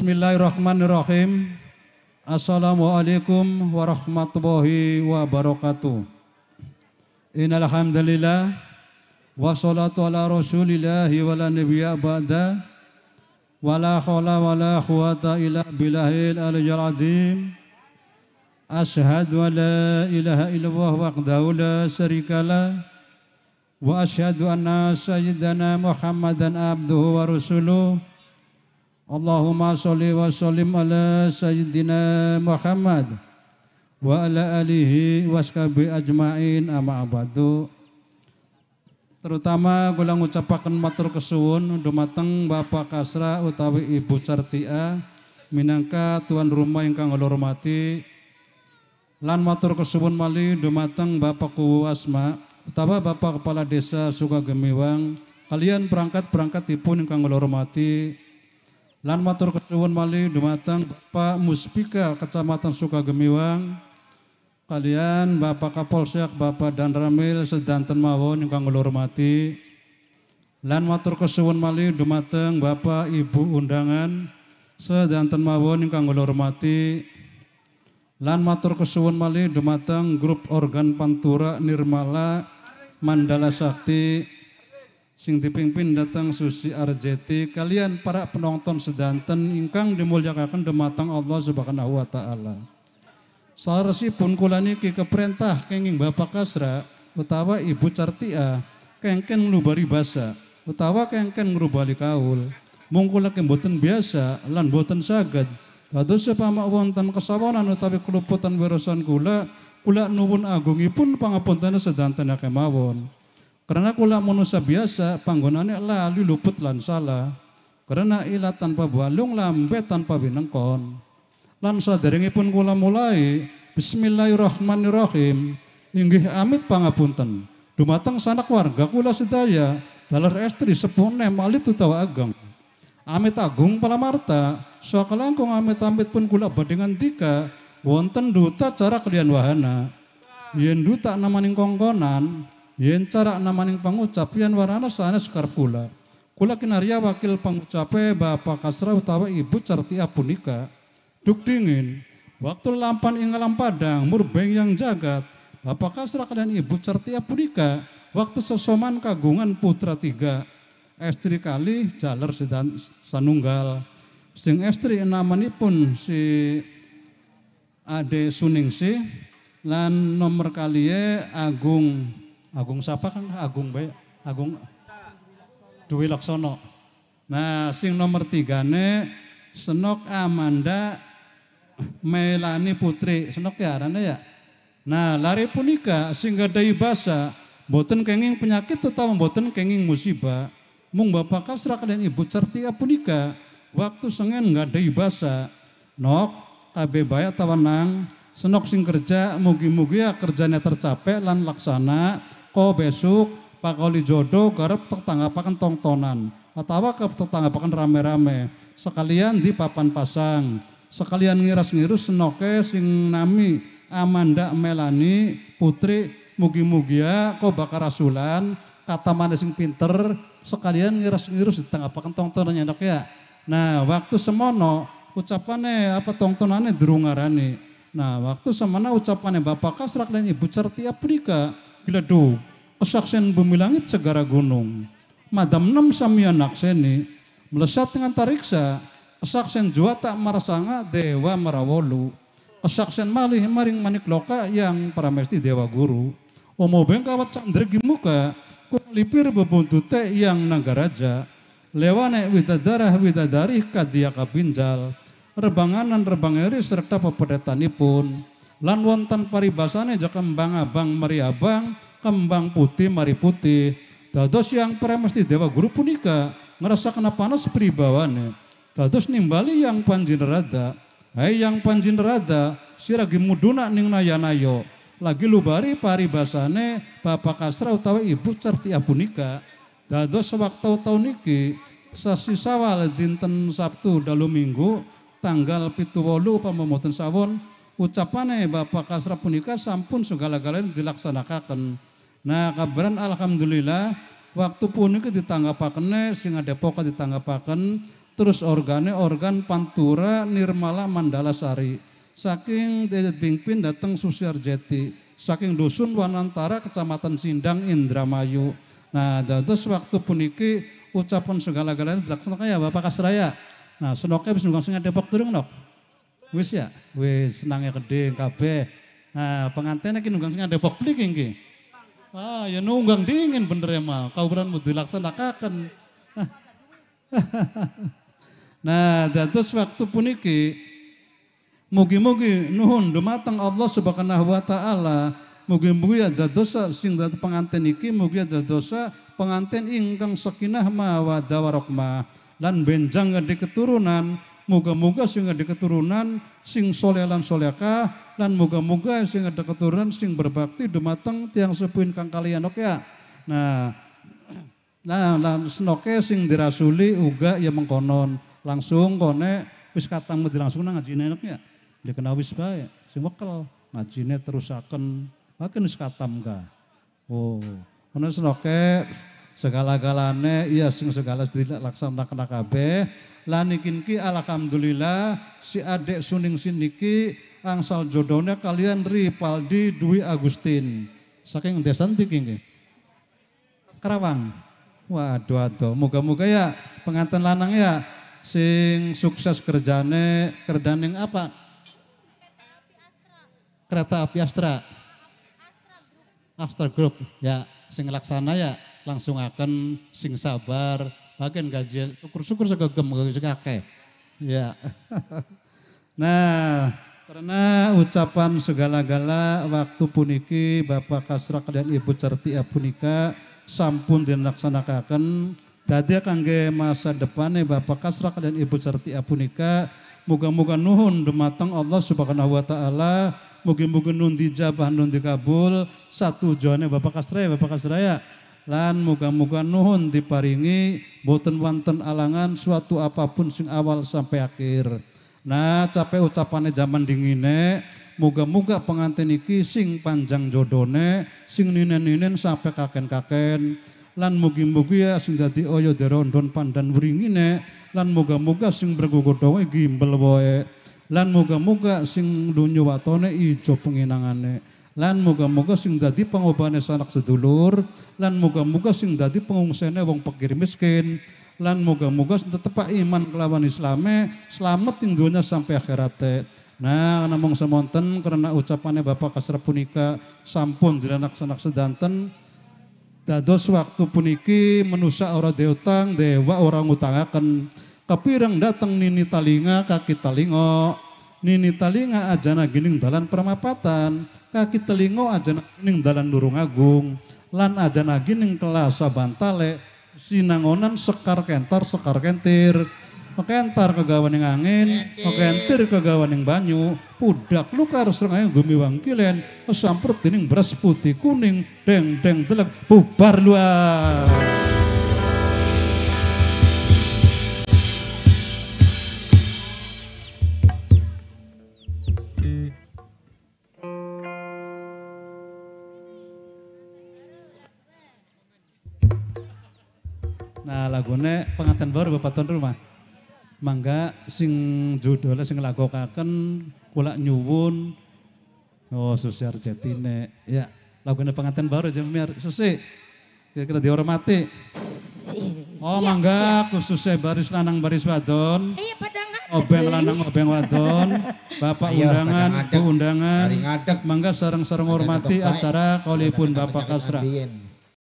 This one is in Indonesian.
Bismillahirrahmanirrahim. Assalamualaikum warahmatullahi wabarakatuh. Innal hamdalillah wassalatu ala Rasulillah wa la nabiyya ba'da wa la hawla wa la quwata illa bilahil aliyyil azim. Ashhadu an la ilaha illallah wahdahu la syarikalah wa ashhadu anna sayyidana Muhammadan abduhu wa rasuluhu Allahumma salli wa sallim ala sayyidina Muhammad wa ala alihi washabi ajmain amma abadu terutama kula ngucapaken matur kesuwun dumateng Bapak Kasra utawi Ibu Cartia minangka tuan rumah ingkang kula hormati lan matur kesuwun mali dumateng Bapak Kuwu Asma utawa Bapak Kepala Desa Sukagemiwang kalian perangkat-perangkat dipun ingkang kula hormati Lan matur kesuwun malih dumateng Bapak Muspika Kecamatan Sukagemiwang kalian Bapak Kapolsek, Bapak dan Ramil sedanten mawon ingkang kula hormati. Lan matur kesuwun malih dumateng Bapak Ibu undangan sedanten mawon ingkang kula hormati. Lan matur kesuwun malih dumateng grup organ Pantura Nirmala Mandala Sakti sing dipimpin datang Susi Arjeti kalian para penonton sedanten ingkang dimuliakan dematang Allah Subhanahu wa taala. pun kula niki keperintah kenging Bapak Kasra utawa Ibu Cartia kengken lubari basa utawa kengken ngerubali kaul. mungkulak yang boten biasa lan boten saged dados sepama wonten kesawanan utawi keluputan berusan kula kula agung ipun pangapunten sedanten kemawon. Karena kula manusia biasa panggonane lali luput lan salah. Karena ilah tanpa balung lambe tanpa binengkon. Lan saderengipun kula mulai Bismillahirrahmanirrahim. Inggih amit pangapunten. Dumateng sanak warga kula sedaya dalar estri sepune malit utawa ageng. Amit agung palamarta, langkung amit-amit pun kula badingan tika. wonten duta cara kalian wahana. Yen duta namaning kongkonan, Yen tarak namaning pangucap yen warana sana sekar kula. Kula kinarya wakil pangucape Bapak Kasra utawa Ibu Cartia punika. Duk dingin, waktu lampan ing alam padang murbeng yang jagat. Bapak Kasra kalian Ibu Cartia punika waktu sosoman kagungan putra tiga. Estri kali jalar sedan sanunggal. Sing estri namanipun si Ade suningsi lan nomor kaliye Agung Agung siapa Kang? Agung baik. Agung Dwi Laksono. Nah, sing nomor tiga ne Senok Amanda Melani Putri. Senok ya arane ya. Nah, lari punika sing gadai basa boten kenging penyakit tetap boten kenging musibah. Mung bapak kasra kalian ibu certia punika waktu sengen gadai basa. Nok kabe baya tawanang senok sing kerja mugi-mugi ya kerjanya tercapai lan laksana ko besok pakoli jodoh garap pakan tongtonan atau ke pakan rame-rame sekalian di papan pasang sekalian ngiras-ngirus senoke sing nami Amanda Melani Putri mugi-mugia ko bakar rasulan kata mana sing pinter sekalian ngiras-ngirus di tengah pakan tongtonan ya ya nah waktu semono ucapannya apa tongtonannya durungarani nah waktu semana ucapannya bapak kasrak dan ibu certi prika gledug bumi langit segara gunung madam nam samia nakseni melesat dengan tariksa usaksen jua tak marasanga dewa marawolu usaksen malih maring manikloka yang paramesti dewa guru Omo kawat candregi muka kulipir bebuntute yang nagaraja lewane witadarah witadarih kadia kapinjal rebanganan rebangeri serta pepedetanipun Lan wonten paribasane aja kembang abang mari abang, kembang putih mari putih. Dados yang premesti dewa guru punika ngerasa kena panas pribawane. Dados nimbali yang panjin rada, hai yang panjin rada si lagi muduna ning nayanayo. Lagi lubari paribasane bapak kasra utawa ibu certi punika. Dados sewaktu tahun niki sasi sawal dinten Sabtu dalu Minggu tanggal pitu wolu pamomoten sawon Ucapannya Bapak Kasra punika sampun segala-galanya dilaksanakan. Nah kabaran Alhamdulillah waktu punika ditanggapakan sing Depok ditanggapakan terus organe organ Pantura Nirmala Mandala Sari saking Dedet Bingpin datang Susiarjati saking dusun Wanantara Kecamatan Sindang Indramayu nah terus waktu puniki ucapan segala-galanya dilaksanakan ya Bapak Kasraya nah senoknya bisa nunggang Depok turun nok Wis ya, wis senangnya gede kabeh. Nah, pengantin iki nunggang sing Depok blik nggih. Ah, ya nunggang dingin bener ya mal. Kauberan mesti dilaksanakan. nah, dan terus waktu puniki mugi-mugi nuhun dumateng Allah Subhanahu wa taala mugi-mugi ada ya dosa sing dadi pengantin iki mugi ada ya dosa pengantin ingkang sakinah mawadawarokma warahmah lan benjang gede keturunan Moga-moga sing ada keturunan sing soleh lan solehkah dan moga-moga sing ada keturunan sing berbakti dumateng tiang sepuin kang kalian oke ya. Nah, nah lan senoke sing dirasuli uga ya mengkonon langsung kone wis katamu langsung nang ngaji nenek ya. Dia ya kena wis bae sing wekel ngajine terusaken makin wis katam ga. Oh, kone senoke segala-galane iya sing segala tidak kena kabeh lanikin ki alhamdulillah si adek suning siniki angsal jodohnya kalian Ripaldi Dwi Agustin saking desan tinggi Karawang waduh aduh moga-moga ya pengantin lanang ya sing sukses kerjane kerdaning apa kereta api Astra Astra Group ya sing laksana ya langsung akan sing sabar bagian gaji syukur-syukur segegem gaji kakek. Ya. nah, karena ucapan segala-gala waktu puniki Bapak Kasrak dan Ibu Certi punika sampun dilaksanakan dadi ke masa depannya Bapak Kasrak dan Ibu Certi punika moga-moga nuhun dematang Allah Subhanahu wa taala Moga-moga nun dijabah nun dikabul satu johannya Bapak Kasraya Bapak Kasraya lan muga-muga nuhun diparingi boten wanten alangan suatu apapun sing awal sampai akhir. Nah, capek ucapannya zaman dingine, muga-muga pengantin iki sing panjang jodone, sing ninen-ninen sampai kaken-kaken. Lan mugi-mugi ya sing dadi oyo derondon pandan wringine, lan muga-muga sing bergugur gimbel wae. Lan muga-muga sing dunyo watone ijo penginangane. Lan moga-moga sing dadi pengobane sanak sedulur, lan moga-moga sing dadi pengungsene wong pekir miskin, lan moga muga tetep iman kelawan Islame selamat ing donya sampai akhirat. Nah, namung semonten karena ucapannya Bapak Kasra punika sampun dilanak-sanak sedanten dados waktu puniki menusa ora deutang dewa orang tapi orang datang nini talinga kaki talingo nini talinga aja ajana gining dalan permapatan kaki telingo aja ning dalan Durung Agung, lan aja nagi ning kelasa bantale, sinangonan sekar kentar sekar kentir, kentar kegawan ning angin, kentir kegawan ning banyu, pudak lukar serengaya gumi kilen, sampur tining beras putih kuning, deng deng telek, bubar luar. Nah lagunya pengantin baru bapak tuan rumah. Mangga sing judulnya sing lagokaken kulak nyuwun Oh susiar jetine. Ya lagunya pengantin baru jemir susi. Ya kira dihormati. Oh mangga khususnya baris lanang baris wadon. Iya Obeng lanang obeng wadon. Bapak undangan, Bu undangan. Mangga sarang-sarang hormati acara kalaupun Bapak Kasra.